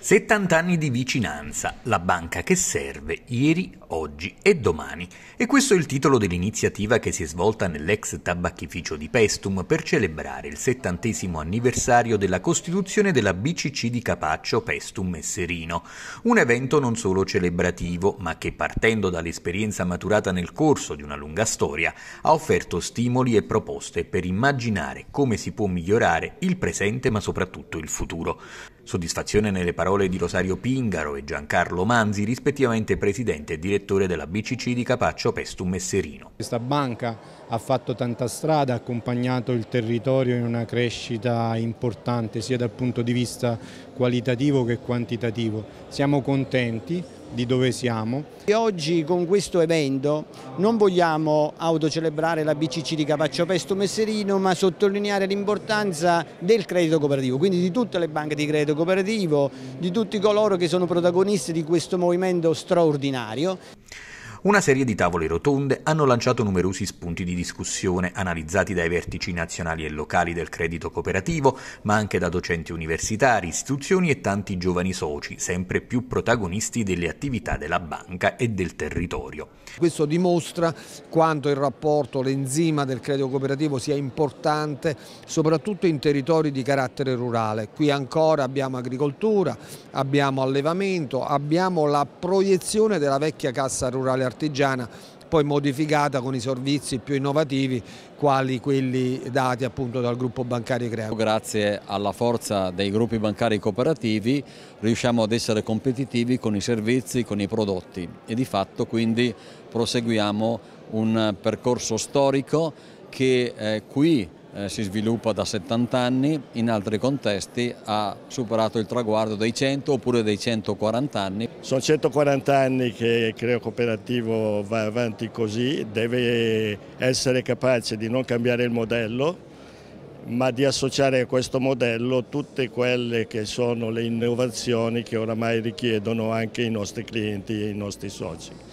70 anni di vicinanza, la banca che serve ieri, oggi e domani. E questo è il titolo dell'iniziativa che si è svolta nell'ex tabacchificio di Pestum per celebrare il settantesimo anniversario della costituzione della BCC di Capaccio Pestum e Serino. Un evento non solo celebrativo, ma che partendo dall'esperienza maturata nel corso di una lunga storia, ha offerto stimoli e proposte per immaginare come si può migliorare il presente ma soprattutto il futuro soddisfazione nelle parole di Rosario Pingaro e Giancarlo Manzi, rispettivamente presidente e direttore della BCC di Capaccio Pestum Messerino. Questa banca ha fatto tanta strada, ha accompagnato il territorio in una crescita importante sia dal punto di vista qualitativo che quantitativo. Siamo contenti di dove siamo. E oggi con questo evento non vogliamo autocelebrare la BCC di Capaccio Pesto Messerino ma sottolineare l'importanza del credito cooperativo, quindi di tutte le banche di credito cooperativo, di tutti coloro che sono protagonisti di questo movimento straordinario. Una serie di tavole rotonde hanno lanciato numerosi spunti di discussione analizzati dai vertici nazionali e locali del credito cooperativo, ma anche da docenti universitari, istituzioni e tanti giovani soci, sempre più protagonisti delle attività della banca e del territorio. Questo dimostra quanto il rapporto, l'enzima del credito cooperativo sia importante, soprattutto in territori di carattere rurale. Qui ancora abbiamo agricoltura, abbiamo allevamento, abbiamo la proiezione della vecchia cassa rurale artigiana poi modificata con i servizi più innovativi quali quelli dati appunto dal gruppo bancario Creo. Grazie alla forza dei gruppi bancari cooperativi riusciamo ad essere competitivi con i servizi, con i prodotti e di fatto quindi proseguiamo un percorso storico che eh, qui eh, si sviluppa da 70 anni, in altri contesti ha superato il traguardo dei 100 oppure dei 140 anni. Sono 140 anni che Creo Cooperativo va avanti così, deve essere capace di non cambiare il modello, ma di associare a questo modello tutte quelle che sono le innovazioni che oramai richiedono anche i nostri clienti e i nostri soci.